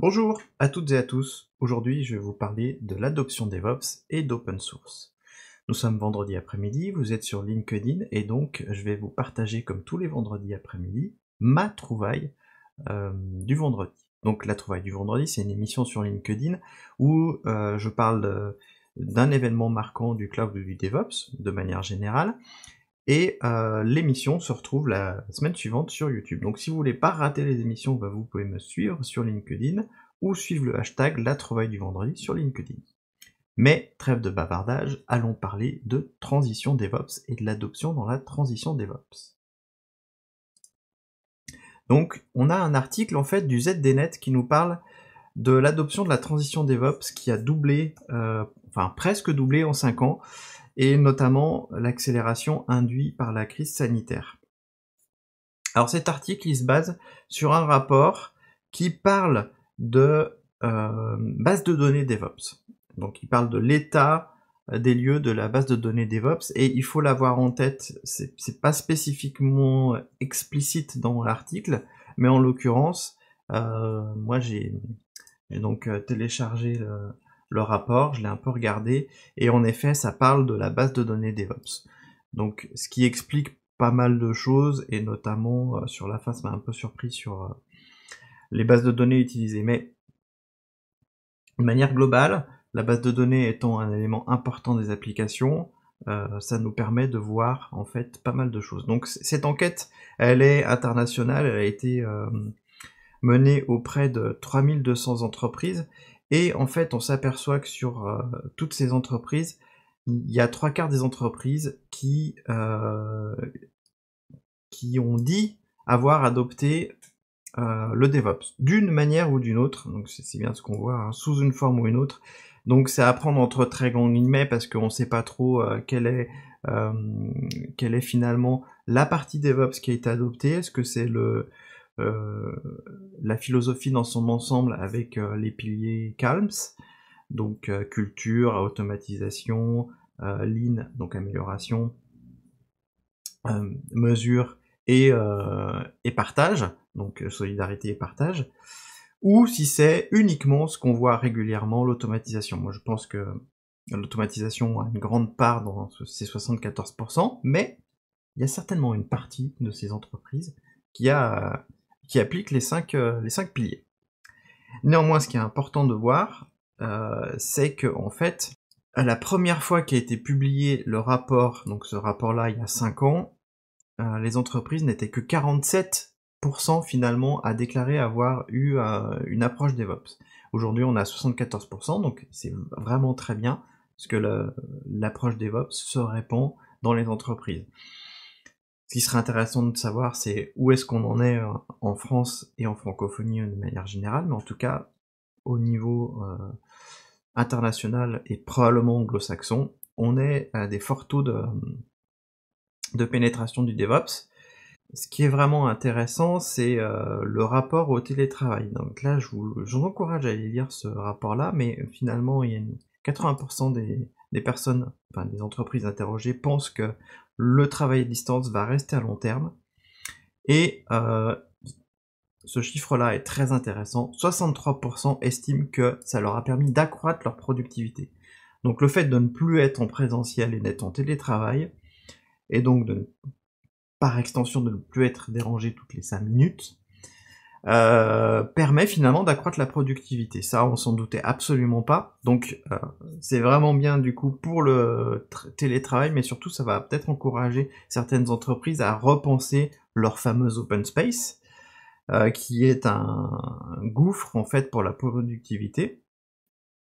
Bonjour à toutes et à tous. Aujourd'hui, je vais vous parler de l'adoption DevOps et d'open source. Nous sommes vendredi après-midi, vous êtes sur LinkedIn et donc je vais vous partager comme tous les vendredis après-midi ma trouvaille euh, du vendredi. Donc la trouvaille du vendredi, c'est une émission sur LinkedIn où euh, je parle euh, d'un événement marquant du cloud ou du DevOps de manière générale et euh, l'émission se retrouve la semaine suivante sur YouTube. Donc si vous voulez pas rater les émissions, bah, vous pouvez me suivre sur LinkedIn ou suivre le hashtag La Trouvaille du Vendredi sur LinkedIn. Mais trêve de bavardage, allons parler de transition DevOps et de l'adoption dans la transition DevOps. Donc on a un article en fait du ZDNet qui nous parle de l'adoption de la transition DevOps qui a doublé, euh, enfin presque doublé en 5 ans, et notamment l'accélération induite par la crise sanitaire. Alors cet article il se base sur un rapport qui parle de euh, base de données DevOps. Donc il parle de l'état des lieux de la base de données DevOps et il faut l'avoir en tête, c'est pas spécifiquement explicite dans l'article, mais en l'occurrence, euh, moi j'ai donc euh, téléchargé le, le rapport, je l'ai un peu regardé, et en effet, ça parle de la base de données DevOps. Donc, ce qui explique pas mal de choses, et notamment euh, sur la face, m'a un peu surpris sur euh, les bases de données utilisées. Mais de manière globale, la base de données étant un élément important des applications, euh, ça nous permet de voir en fait pas mal de choses. Donc cette enquête, elle est internationale, elle a été menée auprès de 3200 entreprises et en fait, on s'aperçoit que sur euh, toutes ces entreprises, il y a trois quarts des entreprises qui, euh, qui ont dit avoir adopté euh, le DevOps d'une manière ou d'une autre. Donc c'est bien ce qu'on voit, hein, sous une forme ou une autre. Donc c'est à prendre entre très grands guillemets parce qu'on ne sait pas trop euh, quelle est quelle est finalement la partie DevOps qui a été adoptée. Est-ce que c'est le euh, la philosophie dans son ensemble avec euh, les piliers Calms, donc euh, culture, automatisation, Lean, donc amélioration, mesure et, et, partage, donc solidarité et partage, ou si c'est uniquement ce qu'on voit régulièrement, l'automatisation. Moi je pense que l'automatisation a une grande part dans ces 74%, mais il y a certainement une partie de ces entreprises qui a qui applique euh, les cinq, piliers. Néanmoins, ce qui est important de voir, euh, c'est que en fait, à la première fois qu'a été publié le rapport, donc ce rapport-là il y a cinq ans, euh, les entreprises n'étaient que 47% finalement à déclarer avoir eu une approche DevOps. Aujourd'hui, on a 74%, donc c'est vraiment très bien, parce que l'approche DevOps se répand dans les entreprises. Ce qui serait intéressant de savoir, c'est où est-ce qu'on en est euh, en France et en francophonie de manière générale, mais en tout cas, au niveau euh, international et probablement anglo-saxon, on est à des forts taux de, pénétration du DevOps. Ce qui est vraiment intéressant, c'est euh, le rapport au télétravail. Donc là, je vous, encourage à aller lire ce rapport-là, mais finalement, il 80% des, des, personnes, enfin des entreprises interrogées pensent que le travail à distance va rester à long terme. Et euh, ce chiffre-là est très intéressant. 63% estiment que ça leur a permis d'accroître leur productivité. Donc le fait de ne plus être en présentiel et d'être en télétravail, et donc de, par extension de ne plus être dérangé toutes les 5 minutes, euh, permet finalement d'accroître la productivité. Ça, on s'en doutait absolument pas. Donc, euh, c'est vraiment bien du coup pour le télétravail, mais surtout, ça va peut-être encourager certaines entreprises à repenser leur fameux open space, euh, qui est un gouffre en fait pour la productivité.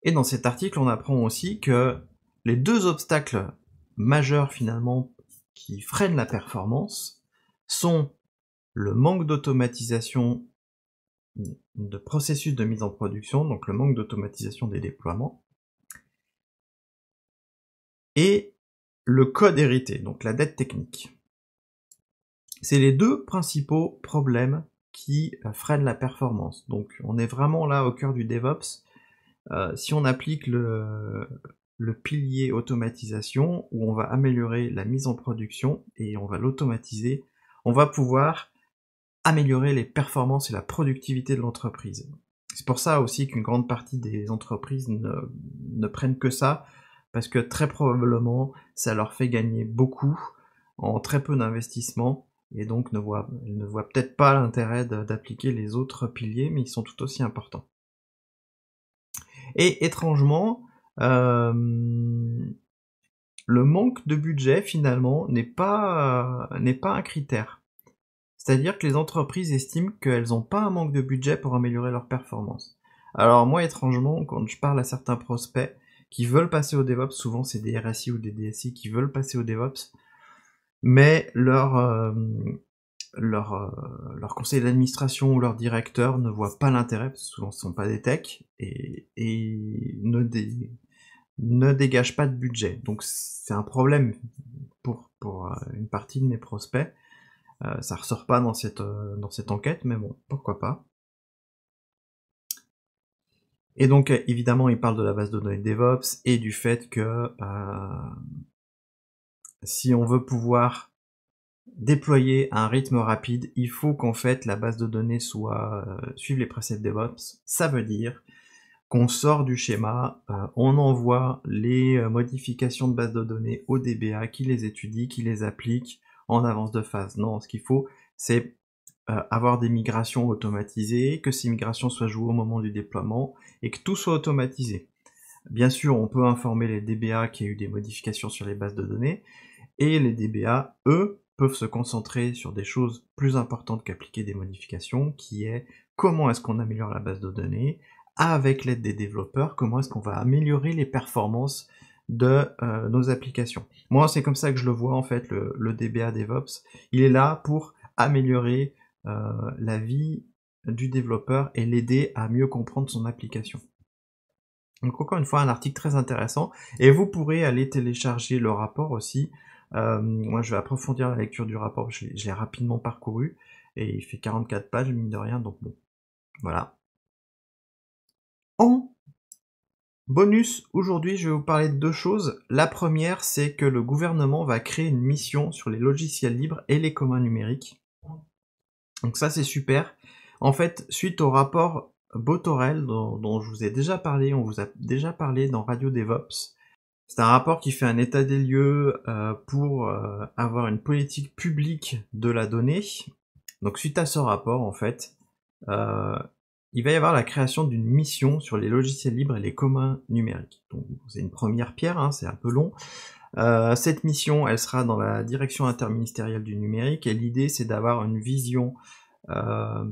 Et dans cet article, on apprend aussi que les deux obstacles majeurs finalement qui freinent la performance sont le manque d'automatisation de processus de mise en production, donc le manque d'automatisation des déploiements, et le code hérité, donc la dette technique. C'est les deux principaux problèmes qui euh, freinent la performance. Donc on est vraiment là au cœur du DevOps. Euh, si on applique le, le pilier automatisation, où on va améliorer la mise en production et on va l'automatiser, on va pouvoir améliorer les performances et la productivité de l'entreprise. C'est pour ça aussi qu'une grande partie des entreprises ne, prennent que ça, parce que très probablement, ça leur fait gagner beaucoup en très peu d'investissement, et donc ne voient, ne peut-être pas l'intérêt d'appliquer les autres piliers, mais ils sont tout aussi importants. Et étrangement, euh, le manque de budget, finalement, n'est pas un critère. C'est-à-dire que les entreprises estiment qu'elles n'ont pas un manque de budget pour améliorer leur performance. Alors moi, étrangement, quand je parle à certains prospects qui veulent passer au DevOps, souvent c'est des RSI ou des DSI qui veulent passer au DevOps, mais leur, conseiller euh, leur, euh, leur conseil d'administration ou leur directeur ne voit pas l'intérêt, parce que souvent ce ne sont pas des techs, et, et ne, dégagent pas de budget. Donc c'est un problème pour euh, une partie de mes prospects. Euh, ça ressort pas dans cette, euh, dans cette enquête, mais bon, pourquoi pas. Et donc, évidemment, il parle de la base de données DevOps et du fait que euh, si on veut pouvoir déployer à un rythme rapide, il faut qu'en fait la base de données soit suive les préceptes DevOps. Ça veut dire qu'on sort du schéma, on envoie les modifications de base de données au DBA qui les étudie, qui les applique, en avance de phase. Non, ce qu'il faut, c'est euh, avoir des migrations automatisées, que ces migrations soient jouées au moment du déploiement et que tout soit automatisé. Bien sûr, on peut informer les DBA qu'il y a eu des modifications sur les bases de données et les DBA, eux, peuvent se concentrer sur des choses plus importantes qu'appliquer des modifications, qui est comment est-ce qu'on améliore la base de données, avec l'aide des développeurs, comment est-ce qu'on va améliorer les performances de euh, nos applications. Moi, c'est comme ça que je le vois en fait, le, DBA DevOps. Il est là pour améliorer euh, la vie du développeur et l'aider à mieux comprendre son application. Donc encore une fois, un article très intéressant. Et vous pourrez aller télécharger le rapport aussi. Euh, moi, je vais approfondir la lecture du rapport. Je, l'ai rapidement parcouru. Et il fait 44 pages, mine de rien. Donc bon, voilà. En Bonus, aujourd'hui je vais vous parler de deux choses. La première, c'est que le gouvernement va créer une mission sur les logiciels libres et les communs numériques. Donc ça c'est super. En fait, suite au rapport Botorel dont, je vous ai déjà parlé, on vous a déjà parlé dans Radio DevOps, c'est un rapport qui fait un état des lieux euh, pour euh, avoir une politique publique de la donnée. Donc suite à ce rapport, en fait, euh, il va y avoir la création d'une mission sur les logiciels libres et les communs numériques. Donc c'est une première pierre, hein, c'est un peu long. Euh, cette mission, elle sera dans la direction interministérielle du numérique et l'idée c'est d'avoir une vision euh,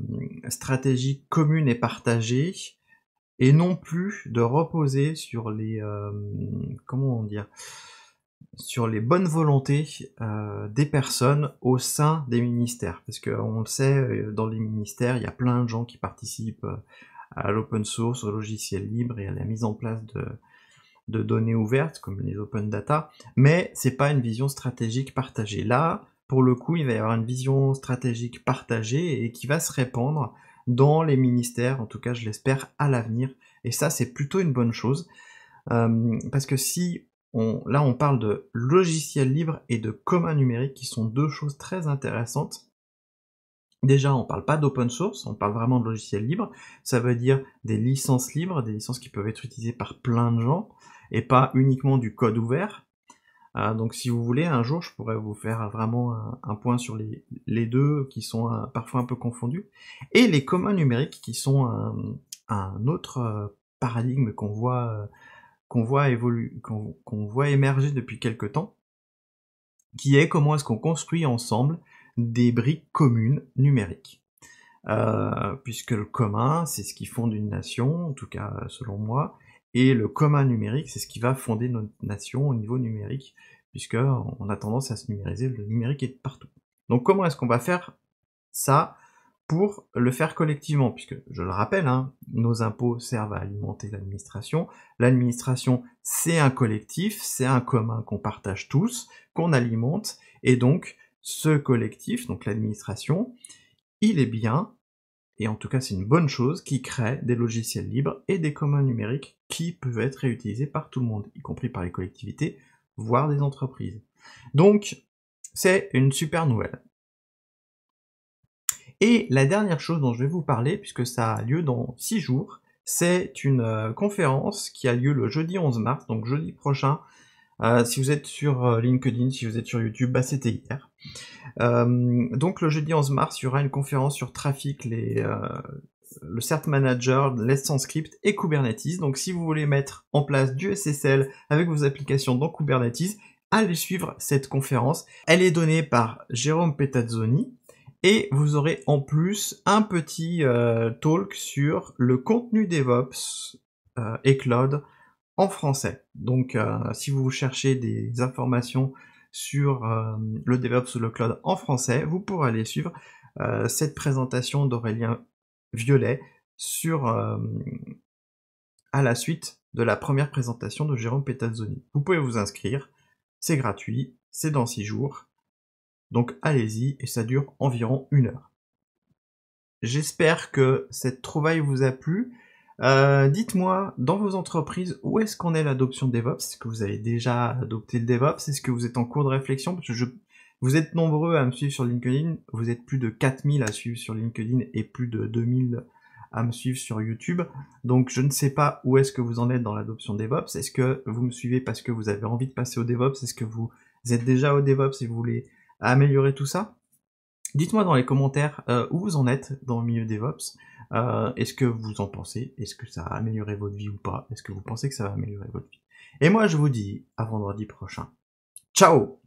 stratégique commune et partagée et non plus de reposer sur les euh, comment on dire sur les bonnes volontés euh, des personnes au sein des ministères. Parce qu'on le sait, euh, dans les ministères, il y a plein de gens qui participent euh, à l'open source, au logiciel libre et à la mise en place de, données ouvertes comme les open data, mais c'est pas une vision stratégique partagée. Là, pour le coup, il va y avoir une vision stratégique partagée et qui va se répandre dans les ministères, en tout cas je l'espère, à l'avenir. Et ça, c'est plutôt une bonne chose. parce que si là, on parle de logiciels libres et de communs numériques, qui sont deux choses très intéressantes. Déjà, on ne parle pas d'open source, on parle vraiment de logiciels libres. Ça veut dire des licences libres, des licences qui peuvent être utilisées par plein de gens, et pas uniquement du code ouvert. Euh, donc si vous voulez, un jour, je pourrais vous faire vraiment un, point sur les, deux qui sont euh, parfois un peu confondus. Et les communs numériques, qui sont un, autre euh, paradigme qu'on voit qu'on voit émerger depuis quelque temps, qui est comment est-ce qu'on construit ensemble des briques communes numériques. Euh, puisque le commun, c'est ce qui fonde une nation, en tout cas euh, selon moi, et le commun numérique, c'est ce qui va fonder notre nation au niveau numérique, puisque on a tendance à se numériser, le numérique est partout. Donc comment est-ce qu'on va faire ça pour le faire collectivement, puisque je le rappelle, hein, nos impôts servent à alimenter l'administration. L'administration, c'est un collectif, c'est un commun qu'on partage tous, qu'on alimente, et donc ce collectif, donc l'administration, il est bien, et en tout cas c'est une bonne chose, qui crée des logiciels libres et des communs numériques qui peuvent être réutilisés par tout le monde, y compris par les collectivités, voire des entreprises. Donc, c'est une super nouvelle. Et la dernière chose dont je vais vous parler, puisque ça a lieu dans 6 jours, c'est une euh, conférence qui a lieu le jeudi 11 mars, donc jeudi prochain. Euh, si vous êtes sur euh, LinkedIn, si vous êtes sur YouTube, bah, c'était hier. donc le jeudi 11 mars, il y aura une conférence sur Trafic, les, le CERT Manager, l'Essence Script et Kubernetes. Donc si vous voulez mettre en place du SSL avec vos applications dans Kubernetes, allez suivre cette conférence. Elle est donnée par Jérôme Petazzoni, et vous aurez en plus un petit euh, talk sur le contenu DevOps euh, et Cloud en français. Donc euh, si vous cherchez des informations sur le DevOps ou le Cloud en français, vous pourrez aller suivre cette présentation d'Aurélien Violet à la suite de la première présentation de Jérôme Petazzoni. Vous pouvez vous inscrire, c'est gratuit, c'est dans 6 jours donc allez-y et ça dure environ une heure. J'espère que cette trouvaille vous a plu. Euh, dites-moi dans vos entreprises où est-ce qu'on est, l'adoption DevOps Est-ce que vous avez déjà adopté le DevOps Est-ce que vous êtes en cours de réflexion Parce que je... Vous êtes nombreux à me suivre sur LinkedIn, vous êtes plus de 4000 à suivre sur LinkedIn et plus de 2000 à me suivre sur YouTube. Donc je ne sais pas où est-ce que vous en êtes dans l'adoption DevOps. Est-ce que vous me suivez parce que vous avez envie de passer au DevOps Est-ce que vous êtes déjà au DevOps et vous voulez à améliorer tout ça. Dites-moi dans les commentaires euh, où vous en êtes dans le milieu DevOps. Euh, est-ce que vous en pensez Est-ce que ça a amélioré votre vie ou pas Est-ce que vous pensez que ça va améliorer votre vie Et moi, je vous dis à vendredi prochain. Ciao